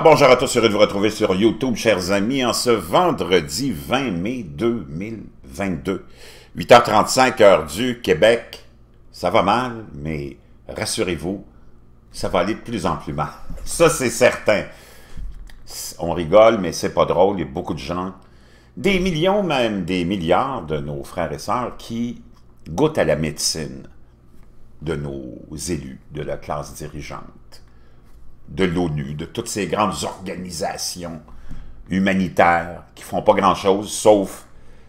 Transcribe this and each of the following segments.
bonjour à tous, heureux de vous retrouver sur YouTube, chers amis, en ce vendredi 20 mai 2022. 8h35, heure du Québec. Ça va mal, mais rassurez-vous, ça va aller de plus en plus mal. Ça, c'est certain. On rigole, mais c'est pas drôle. Il y a beaucoup de gens, des millions même, des milliards de nos frères et sœurs qui goûtent à la médecine de nos élus, de la classe dirigeante de l'ONU, de toutes ces grandes organisations humanitaires qui font pas grand-chose, sauf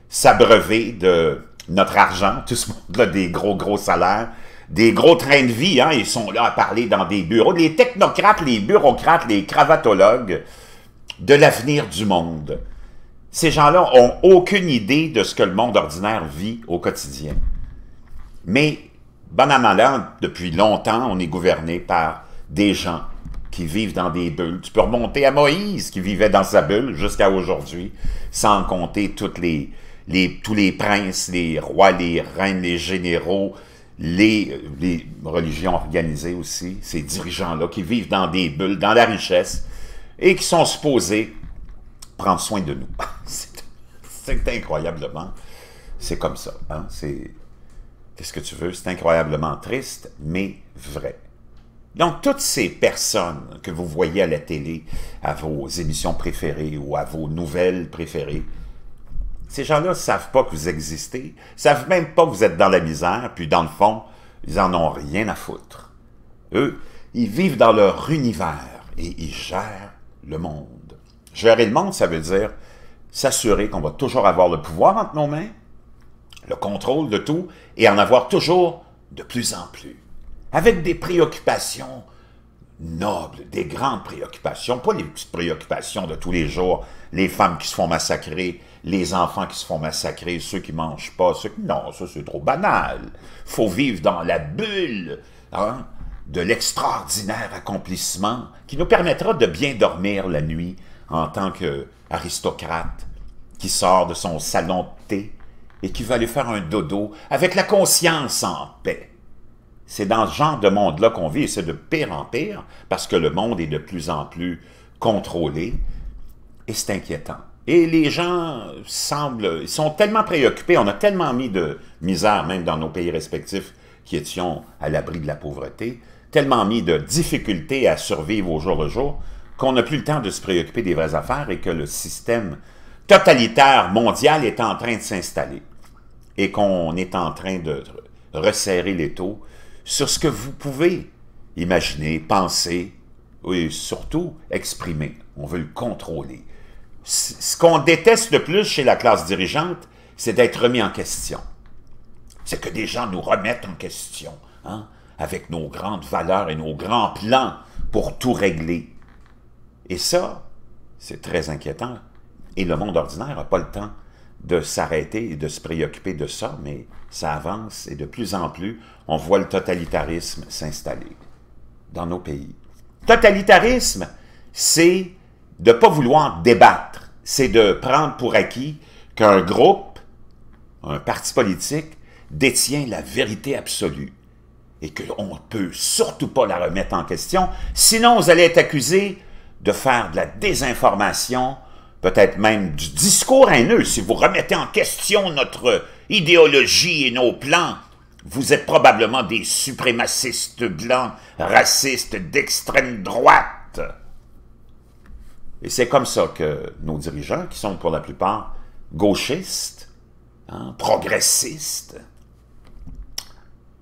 s'abreuver de notre argent, tout ce monde-là, des gros, gros salaires, des gros trains de vie, hein. ils sont là à parler dans des bureaux, les technocrates, les bureaucrates, les cravatologues, de l'avenir du monde. Ces gens-là ont aucune idée de ce que le monde ordinaire vit au quotidien. Mais, bon là, depuis longtemps, on est gouverné par des gens qui vivent dans des bulles. Tu peux remonter à Moïse qui vivait dans sa bulle jusqu'à aujourd'hui, sans compter les, les, tous les princes, les rois, les reines, les généraux, les, religions organisées aussi, ces dirigeants-là qui vivent dans des bulles, dans la richesse, et qui sont supposés prendre soin de nous. c'est incroyablement... C'est comme ça. Hein. C'est... Qu'est-ce que tu veux? C'est incroyablement triste, mais vrai. Donc, toutes ces personnes que vous voyez à la télé, à vos émissions préférées ou à vos nouvelles préférées, ces gens-là ne savent pas que vous existez, savent même pas que vous êtes dans la misère, puis dans le fond, ils en ont rien à foutre. Eux, ils vivent dans leur univers et ils gèrent le monde. Gérer le monde, ça veut dire s'assurer qu'on va toujours avoir le pouvoir entre nos mains, le contrôle de tout et en avoir toujours de plus en plus avec des préoccupations nobles, des grandes préoccupations, pas les préoccupations de tous les jours, les femmes qui se font massacrer, les enfants qui se font massacrer, ceux qui mangent pas, ceux qui... Non, ça c'est trop banal. faut vivre dans la bulle hein, de l'extraordinaire accomplissement qui nous permettra de bien dormir la nuit en tant qu'aristocrate qui sort de son salon de thé et qui va aller faire un dodo avec la conscience en paix. C'est dans ce genre de monde-là qu'on vit, et c'est de pire en pire, parce que le monde est de plus en plus contrôlé, et c'est inquiétant. Et les gens semblent, ils sont tellement préoccupés, on a tellement mis de misère, même dans nos pays respectifs, qui étions à l'abri de la pauvreté, tellement mis de difficultés à survivre au jour le jour, qu'on n'a plus le temps de se préoccuper des vraies affaires et que le système totalitaire mondial est en train de s'installer et qu'on est en train de resserrer les taux sur ce que vous pouvez imaginer, penser et surtout exprimer. On veut le contrôler. Ce qu'on déteste le plus chez la classe dirigeante, c'est d'être remis en question. C'est que des gens nous remettent en question, hein, avec nos grandes valeurs et nos grands plans pour tout régler. Et ça, c'est très inquiétant. Et le monde ordinaire n'a pas le temps de s'arrêter et de se préoccuper de ça, mais ça avance et de plus en plus, on voit le totalitarisme s'installer dans nos pays. Totalitarisme, c'est de ne pas vouloir débattre, c'est de prendre pour acquis qu'un groupe, un parti politique, détient la vérité absolue et qu'on ne peut surtout pas la remettre en question, sinon vous allez être accusé de faire de la désinformation, peut-être même du discours haineux. Si vous remettez en question notre idéologie et nos plans, vous êtes probablement des suprémacistes blancs, racistes d'extrême droite. Et c'est comme ça que nos dirigeants, qui sont pour la plupart gauchistes, hein, progressistes,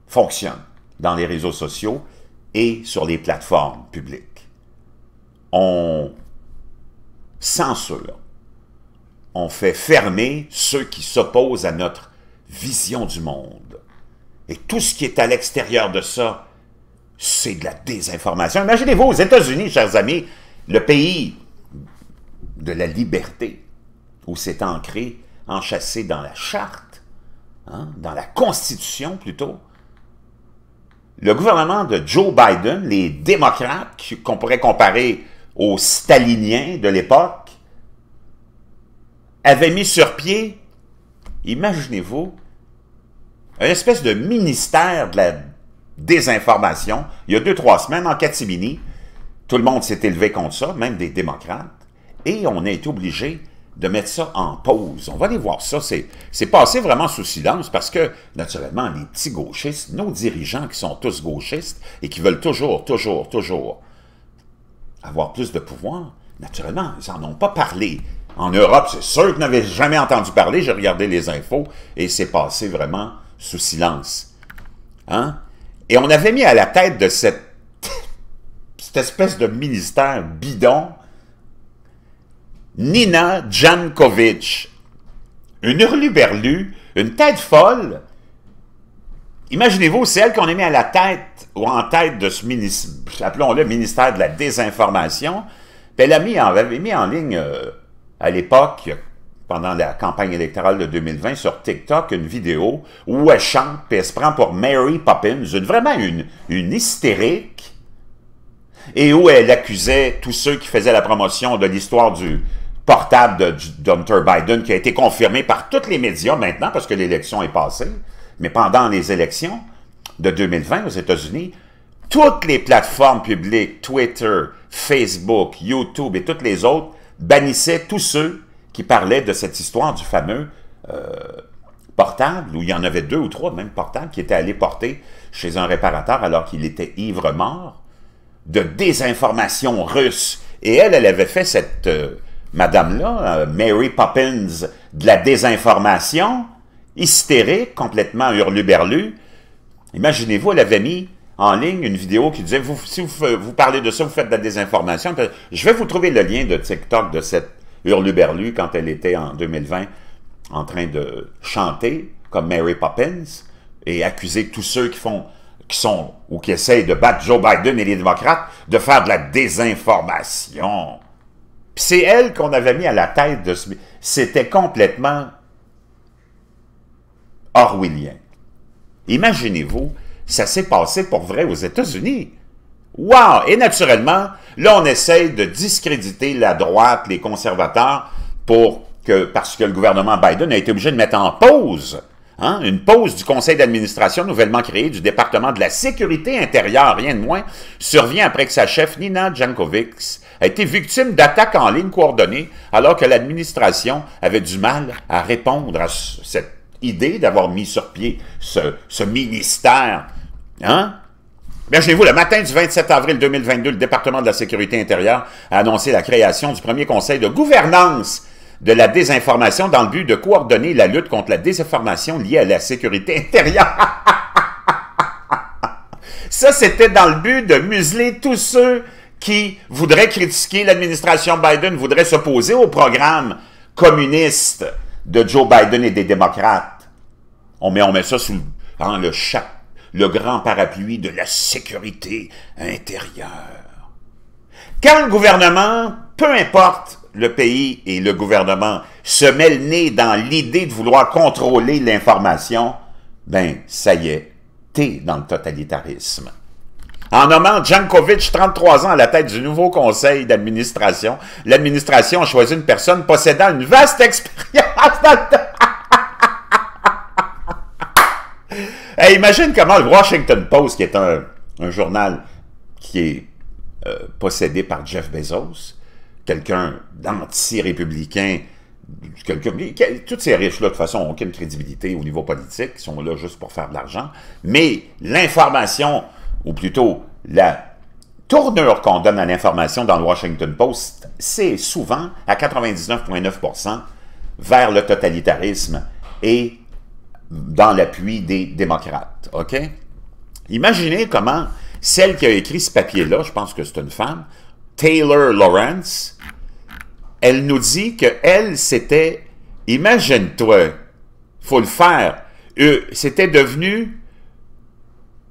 fonctionnent dans les réseaux sociaux et sur les plateformes publiques. On sans cela, on fait fermer ceux qui s'opposent à notre vision du monde. Et tout ce qui est à l'extérieur de ça, c'est de la désinformation. Imaginez-vous, aux États-Unis, chers amis, le pays de la liberté, où c'est ancré, enchâssé dans la charte, hein, dans la Constitution plutôt, le gouvernement de Joe Biden, les démocrates, qu'on pourrait comparer aux staliniens de l'époque, avait mis sur pied, imaginez-vous, un espèce de ministère de la désinformation. Il y a deux, trois semaines, en Catimini, tout le monde s'est élevé contre ça, même des démocrates, et on a été obligé de mettre ça en pause. On va aller voir ça. C'est passé vraiment sous silence parce que, naturellement, les petits gauchistes, nos dirigeants qui sont tous gauchistes et qui veulent toujours, toujours, toujours avoir plus de pouvoir, naturellement, ils n'en ont pas parlé. En Europe, c'est sûr que n'avaient jamais entendu parler. J'ai regardé les infos et c'est passé vraiment sous silence. Hein? Et on avait mis à la tête de cette, espèce de ministère bidon Nina Jankovic. Une hurluberlu, une tête folle, Imaginez-vous, c'est elle qu'on a mis à la tête ou en tête de ce ministère, appelons-le ministère de la désinformation. elle a mis en, avait mis en ligne euh, à l'époque, pendant la campagne électorale de 2020, sur TikTok, une vidéo où elle chante et se prend pour Mary Poppins, une, vraiment une, hystérique, et où elle accusait tous ceux qui faisaient la promotion de l'histoire du, portable de, Dr. Biden qui a été confirmé par tous les médias maintenant parce que l'élection est passée. Mais pendant les élections de 2020 aux États-Unis, toutes les plateformes publiques, Twitter, Facebook, YouTube et toutes les autres, bannissaient tous ceux qui parlaient de cette histoire du fameux euh, portable, où il y en avait deux ou trois, même portables, qui étaient allés porter chez un réparateur alors qu'il était ivre-mort, de désinformation russe. Et elle, elle avait fait cette... Euh, madame-là, euh, Mary Poppins, de la désinformation, hystérique, complètement hurluberlu. Imaginez-vous, elle avait mis en ligne une vidéo qui disait vous, si vous, vous, parlez de ça, vous faites de la désinformation. Je vais vous trouver le lien de TikTok de cette hurluberlu quand elle était en 2020 en train de chanter comme Mary Poppins et accuser tous ceux qui font qui sont ou qui essayent de battre Joe Biden et les démocrates de faire de la désinformation. C'est elle qu'on avait mis à la tête de ce... C'était complètement orwellien. Imaginez-vous, ça s'est passé pour vrai aux États-Unis. Wow! Et naturellement, là, on essaye de discréditer la droite, les conservateurs, pour que, parce que le gouvernement Biden a été obligé de mettre en pause, hein, une pause du conseil d'administration nouvellement créé du département de la sécurité intérieure, rien de moins, survient après que sa chef Nina Jankovic a été victime d'attaques en ligne coordonnées alors que l'administration avait du mal à répondre à cette idée d'avoir mis sur pied ce, ministère. Hein? Imaginez-vous, le matin du 27 avril 2022, le département de la Sécurité intérieure a annoncé la création du premier conseil de gouvernance de la désinformation dans le but de coordonner la lutte contre la désinformation liée à la sécurité intérieure. Ça, c'était dans le but de museler tous ceux qui voudraient critiquer l'administration Biden, voudraient s'opposer au programme communiste de Joe Biden et des démocrates on met, on met ça sous le, hein, le chat, le grand parapluie de la sécurité intérieure. Quand le gouvernement, peu importe le pays et le gouvernement, se met le nez dans l'idée de vouloir contrôler l'information, ben, ça y est, t'es dans le totalitarisme. En nommant Jankovic, 33 ans, à la tête du nouveau conseil d'administration, l'administration a choisi une personne possédant une vaste expérience dans le Ben, imagine comment le Washington Post, qui est un, journal qui est euh, possédé par Jeff Bezos, quelqu'un d'anti-républicain, quelqu'un... Tous ces riches-là, de toute façon, n'ont aucune crédibilité au niveau politique, ils sont là juste pour faire de l'argent. Mais l'information, ou plutôt la tournure qu'on donne à l'information dans le Washington Post, c'est souvent à 99,9 vers le totalitarisme et dans l'appui des démocrates. OK? Imaginez comment celle qui a écrit ce papier-là, je pense que c'est une femme, Taylor Lawrence, elle nous dit qu'elle elle, c'était, imagine-toi, faut le faire, euh, c'était devenu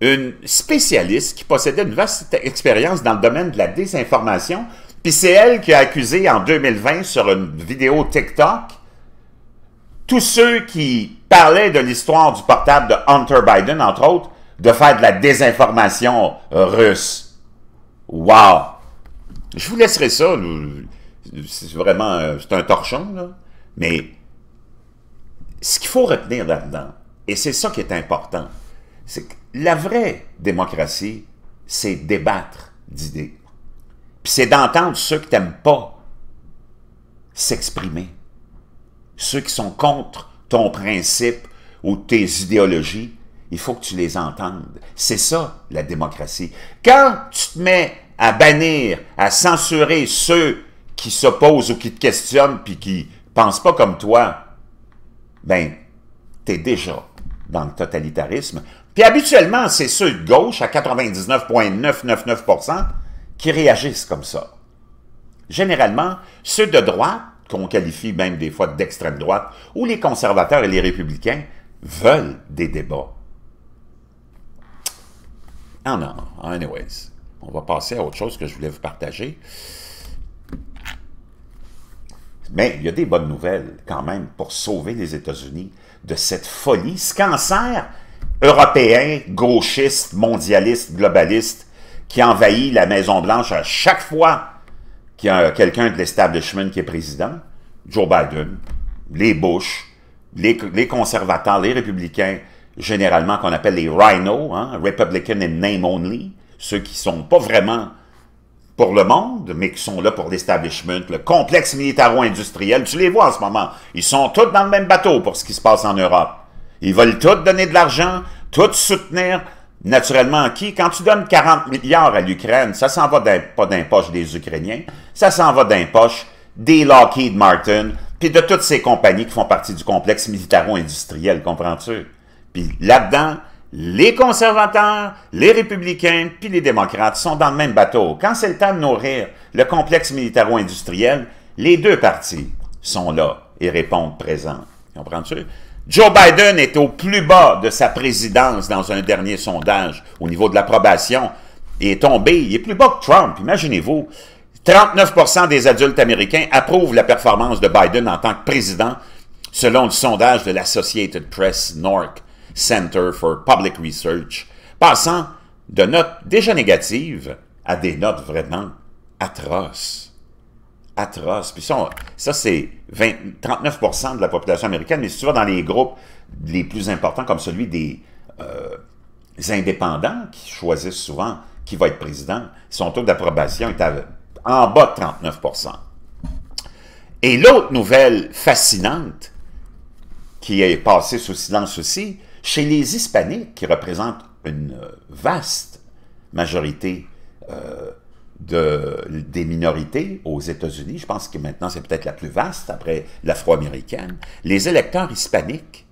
une spécialiste qui possédait une vaste expérience dans le domaine de la désinformation, puis c'est elle qui a accusé en 2020 sur une vidéo TikTok tous ceux qui parlaient de l'histoire du portable de Hunter Biden, entre autres, de faire de la désinformation euh, russe. Wow! Je vous laisserai ça. C'est vraiment... Euh, un torchon, là. Mais ce qu'il faut retenir là-dedans, et c'est ça qui est important, c'est que la vraie démocratie, c'est débattre d'idées. Puis c'est d'entendre ceux qui t'aiment pas s'exprimer. Ceux qui sont contre ton principe ou tes idéologies, il faut que tu les entendes. C'est ça, la démocratie. Quand tu te mets à bannir, à censurer ceux qui s'opposent ou qui te questionnent puis qui pensent pas comme toi, ben, es déjà dans le totalitarisme. Puis habituellement, c'est ceux de gauche, à 99,999%, qui réagissent comme ça. Généralement, ceux de droite qu'on qualifie même des fois d'extrême droite, où les conservateurs et les républicains veulent des débats. Ah non, anyways, on va passer à autre chose que je voulais vous partager. Mais il y a des bonnes nouvelles quand même pour sauver les États-Unis de cette folie, ce cancer européen, gauchiste, mondialiste, globaliste qui envahit la Maison-Blanche à chaque fois qu'il y a quelqu'un de l'establishment qui est président, Joe Biden, les Bush, les, conservateurs, les républicains, généralement qu'on appelle les rhino hein, Republican in Name Only, ceux qui sont pas vraiment pour le monde, mais qui sont là pour l'establishment, le complexe militaro-industriel. Tu les vois en ce moment. Ils sont tous dans le même bateau pour ce qui se passe en Europe. Ils veulent tous donner de l'argent, tous soutenir, naturellement qui? Quand tu donnes 40 milliards à l'Ukraine, ça s'en va pas d'un poche des Ukrainiens, ça s'en va d'un poche des Lockheed Martin, puis de toutes ces compagnies qui font partie du complexe militaro-industriel, comprends-tu? Puis là-dedans, les conservateurs, les républicains, puis les démocrates sont dans le même bateau. Quand c'est le temps de nourrir le complexe militaro-industriel, les deux partis sont là et répondent présents. Comprends-tu? Joe Biden est au plus bas de sa présidence dans un dernier sondage au niveau de l'approbation. Il est tombé, il est plus bas que Trump, imaginez-vous. 39 des adultes américains approuvent la performance de Biden en tant que président, selon le sondage de l'Associated Press norc Center for Public Research, passant de notes déjà négatives à des notes vraiment atroces. Puis ça, c'est 39 de la population américaine, mais si tu vas dans les groupes les plus importants, comme celui des euh, indépendants qui choisissent souvent qui va être président, son taux d'approbation est en bas de 39 Et l'autre nouvelle fascinante qui est passée sous silence aussi, chez les Hispaniques, qui représentent une vaste majorité euh, de, des minorités aux États-Unis, je pense que maintenant c'est peut-être la plus vaste après l'afro-américaine, les électeurs hispaniques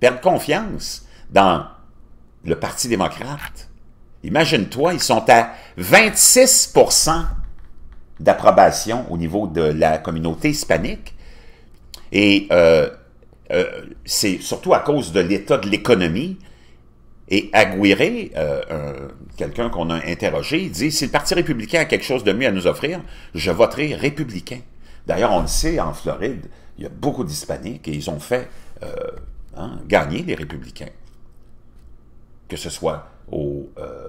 perdent confiance dans le Parti démocrate. Imagine-toi, ils sont à 26 d'approbation au niveau de la communauté hispanique. Et euh, euh, c'est surtout à cause de l'état de l'économie, et Aguirre, euh, quelqu'un qu'on a interrogé, dit « Si le Parti républicain a quelque chose de mieux à nous offrir, je voterai républicain. » D'ailleurs, on le sait, en Floride, il y a beaucoup d'hispaniques et ils ont fait euh, hein, gagner les républicains. Que ce soit au, euh,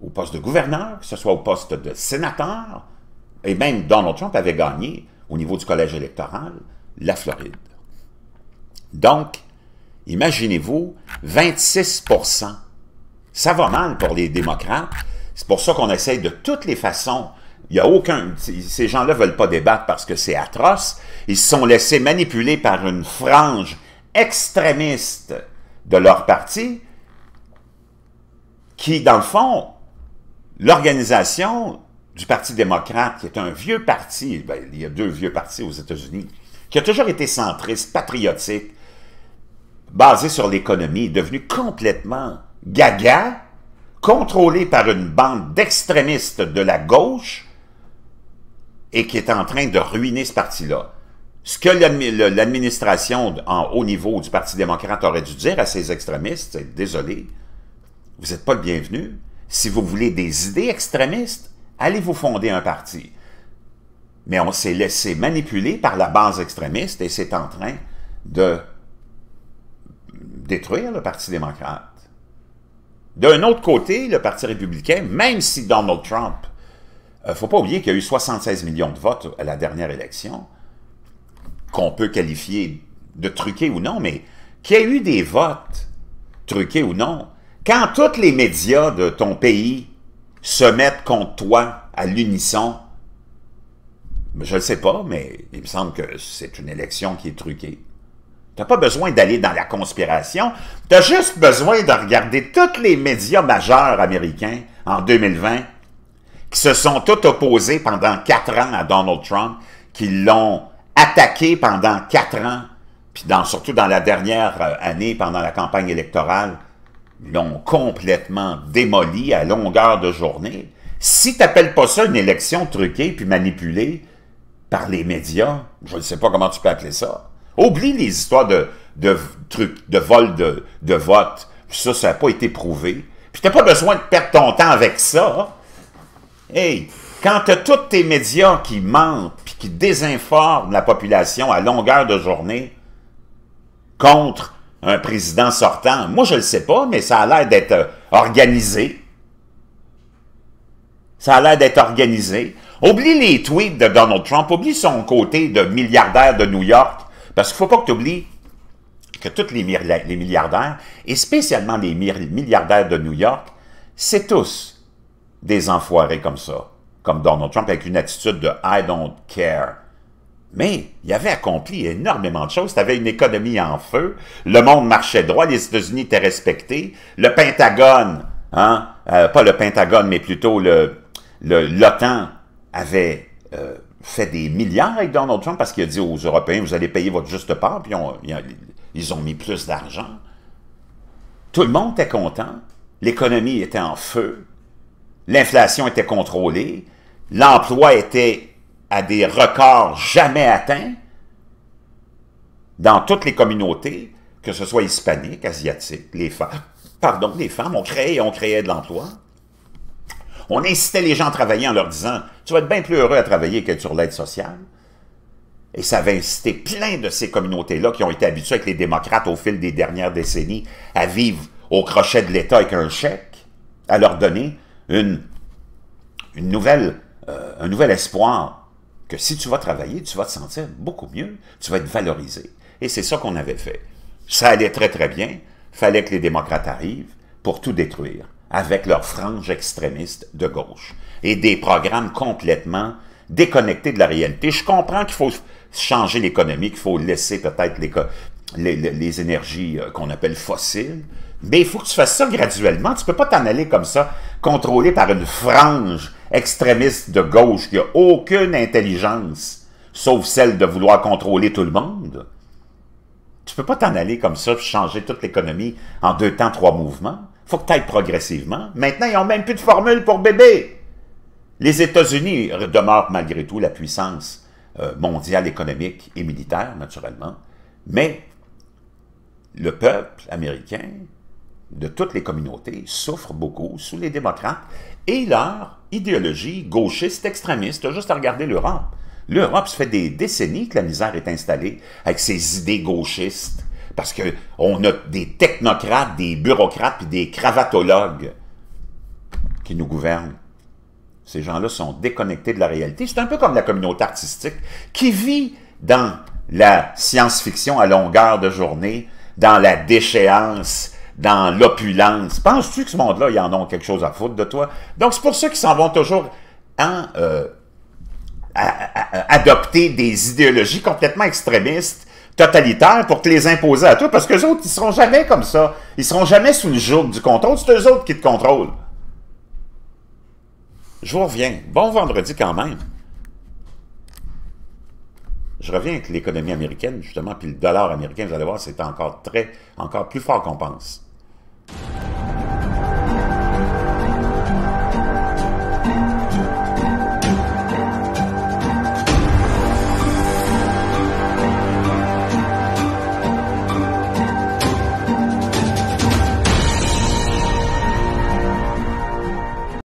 au, poste de gouverneur, que ce soit au poste de sénateur, et même Donald Trump avait gagné au niveau du collège électoral la Floride. Donc, Imaginez-vous, 26 Ça va mal pour les démocrates. C'est pour ça qu'on essaye de toutes les façons. Il n'y a aucun... Ces gens-là veulent pas débattre parce que c'est atroce. Ils se sont laissés manipuler par une frange extrémiste de leur parti qui, dans le fond, l'organisation du Parti démocrate, qui est un vieux parti, ben, il y a deux vieux partis aux États-Unis, qui a toujours été centriste, patriotique, basé sur l'économie, est complètement gaga, contrôlé par une bande d'extrémistes de la gauche et qui est en train de ruiner ce parti-là. Ce que l'administration en haut niveau du Parti démocrate aurait dû dire à ces extrémistes, c'est « Désolé, vous n'êtes pas le bienvenu. Si vous voulez des idées extrémistes, allez vous fonder un parti. » Mais on s'est laissé manipuler par la base extrémiste et c'est en train de détruire le Parti démocrate. D'un autre côté, le Parti républicain, même si Donald Trump, ne euh, faut pas oublier qu'il y a eu 76 millions de votes à la dernière élection, qu'on peut qualifier de truqués ou non, mais qu'il y a eu des votes, truqués ou non, quand tous les médias de ton pays se mettent contre toi à l'unisson, je ne sais pas, mais il me semble que c'est une élection qui est truquée. T'as pas besoin d'aller dans la conspiration. T'as juste besoin de regarder tous les médias majeurs américains en 2020 qui se sont tous opposés pendant quatre ans à Donald Trump, qui l'ont attaqué pendant quatre ans, puis dans, surtout dans la dernière euh, année, pendant la campagne électorale, l'ont complètement démoli à longueur de journée. Si t'appelles pas ça une élection truquée puis manipulée par les médias, je ne sais pas comment tu peux appeler ça. Oublie les histoires de, trucs, de vol de, vote. Ça, ça n'a pas été prouvé. Puis n'as pas besoin de perdre ton temps avec ça. Hey, quand as tous tes médias qui mentent puis qui désinforment la population à longueur de journée contre un président sortant, moi je le sais pas, mais ça a l'air d'être euh, organisé. Ça a l'air d'être organisé. Oublie les tweets de Donald Trump, oublie son côté de milliardaire de New York parce qu'il ne faut pas que tu oublies que tous les, milliardaires, et spécialement les milliardaires de New York, c'est tous des enfoirés comme ça, comme Donald Trump, avec une attitude de « I don't care ». Mais il avait accompli énormément de choses. Tu avais une économie en feu, le monde marchait droit, les États-Unis étaient respectés, le Pentagone, hein, euh, pas le Pentagone, mais plutôt le l'OTAN avait euh, fait des milliards avec Donald Trump parce qu'il a dit aux Européens, vous allez payer votre juste part, puis ils ont mis plus d'argent. Tout le monde était content. L'économie était en feu. L'inflation était contrôlée. L'emploi était à des records jamais atteints dans toutes les communautés, que ce soit hispanique, asiatique, les femmes. Pardon, les femmes, ont créé ont créé de l'emploi. On incitait les gens à travailler en leur disant « Tu vas être bien plus heureux à travailler que sur l'aide sociale. » Et ça va inciter plein de ces communautés-là qui ont été habituées avec les démocrates au fil des dernières décennies à vivre au crochet de l'État avec un chèque, à leur donner une, une nouvelle, euh, un nouvel espoir que si tu vas travailler, tu vas te sentir beaucoup mieux, tu vas être valorisé. Et c'est ça qu'on avait fait. Ça allait très très bien, fallait que les démocrates arrivent pour tout détruire avec leur frange extrémiste de gauche et des programmes complètement déconnectés de la réalité. Je comprends qu'il faut changer l'économie, qu'il faut laisser peut-être les, les, énergies euh, qu'on appelle fossiles, mais il faut que tu fasses ça graduellement. Tu ne peux pas t'en aller comme ça, contrôlé par une frange extrémiste de gauche qui n'a aucune intelligence, sauf celle de vouloir contrôler tout le monde. Tu ne peux pas t'en aller comme ça, changer toute l'économie en deux temps, trois mouvements faut que tu ailles progressivement. Maintenant, ils n'ont même plus de formule pour bébé. Les États-Unis demeurent malgré tout la puissance euh, mondiale économique et militaire, naturellement, mais le peuple américain, de toutes les communautés, souffre beaucoup sous les démocrates et leur idéologie gauchiste extrémiste, juste à regarder l'Europe. L'Europe, ça fait des décennies que la misère est installée avec ses idées gauchistes, parce qu'on a des technocrates, des bureaucrates et des cravatologues qui nous gouvernent. Ces gens-là sont déconnectés de la réalité. C'est un peu comme la communauté artistique qui vit dans la science-fiction à longueur de journée, dans la déchéance, dans l'opulence. Penses-tu que ce monde-là, ils en ont quelque chose à foutre de toi? Donc, c'est pour ça qu'ils s'en vont toujours en, euh, adopter des idéologies complètement extrémistes totalitaire pour te les imposer à toi, parce que autres, ils seront jamais comme ça. Ils seront jamais sous le joug du contrôle. C'est eux autres qui te contrôlent. Je vous reviens. Bon vendredi quand même. Je reviens avec l'économie américaine, justement, puis le dollar américain, vous allez voir, c'est encore très, encore plus fort qu'on pense.